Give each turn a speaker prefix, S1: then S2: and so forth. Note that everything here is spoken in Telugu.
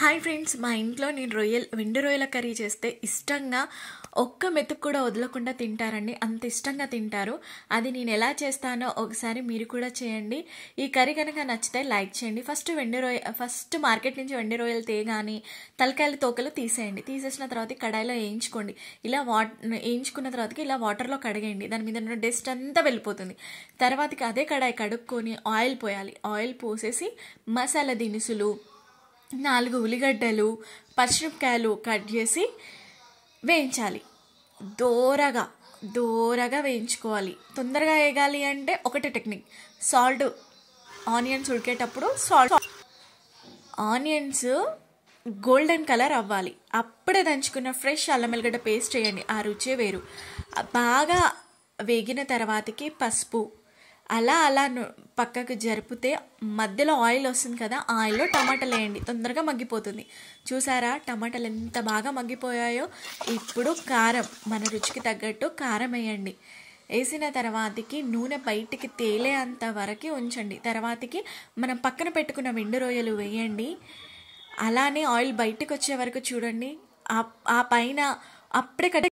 S1: హాయ్ ఫ్రెండ్స్ మా ఇంట్లో నేను రొయ్యలు వెండి రొయ్యల కర్రీ చేస్తే ఇష్టంగా ఒక్క మెతుకు కూడా వదలకుండా తింటారండి అంత ఇష్టంగా తింటారు అది నేను ఎలా చేస్తానో ఒకసారి మీరు కూడా చేయండి ఈ కర్రీ కనుక నచ్చితే లైక్ చేయండి ఫస్ట్ వెండి రొయ్య ఫస్ట్ మార్కెట్ నుంచి వెండి రొయ్యలు తేగాని తలకాయలు తోకలు తీసేయండి తీసేసిన తర్వాత కడాయిలో వేయించుకోండి ఇలా వాట్ వేయించుకున్న తర్వాతకి ఇలా వాటర్లో కడగేయండి దాని మీద ఉన్న డస్ట్ అంతా వెళ్ళిపోతుంది తర్వాతకి అదే కడాయి కడుక్కొని ఆయిల్ పోయాలి ఆయిల్ పోసేసి మసాలా దినుసులు నాలుగు ఉల్లిగడ్డలు పచ్చిమిరపకాయలు కట్ చేసి వేయించాలి దోరగా దోరగా వేయించుకోవాలి తొందరగా వేయగాలి అంటే ఒకటే టెక్నిక్ సాల్ట్ ఆనియన్స్ ఉడికేటప్పుడు సాల్ట్ ఆనియన్స్ గోల్డెన్ కలర్ అవ్వాలి అప్పుడే దంచుకున్న ఫ్రెష్ అల్లం వెల్లిగడ్డ పేస్ట్ చేయండి ఆ రుచే వేరు బాగా వేగిన తర్వాతకి పసుపు అలా అలా పక్కకు జరిపితే మధ్యలో ఆయిల్ వస్తుంది కదా ఆయిల్లో టమాటాలు వేయండి తొందరగా మగ్గిపోతుంది చూసారా టమాటాలు ఎంత బాగా మగ్గిపోయాయో ఇప్పుడు కారం మన రుచికి తగ్గట్టు కారం వేయండి వేసిన తర్వాతకి నూనె బయటికి తేలే అంత వరకు ఉంచండి తర్వాతకి మనం పక్కన పెట్టుకున్న విండు రొయ్యలు వేయండి అలానే ఆయిల్ బయటకు వచ్చే వరకు చూడండి ఆ పైన అప్పుడే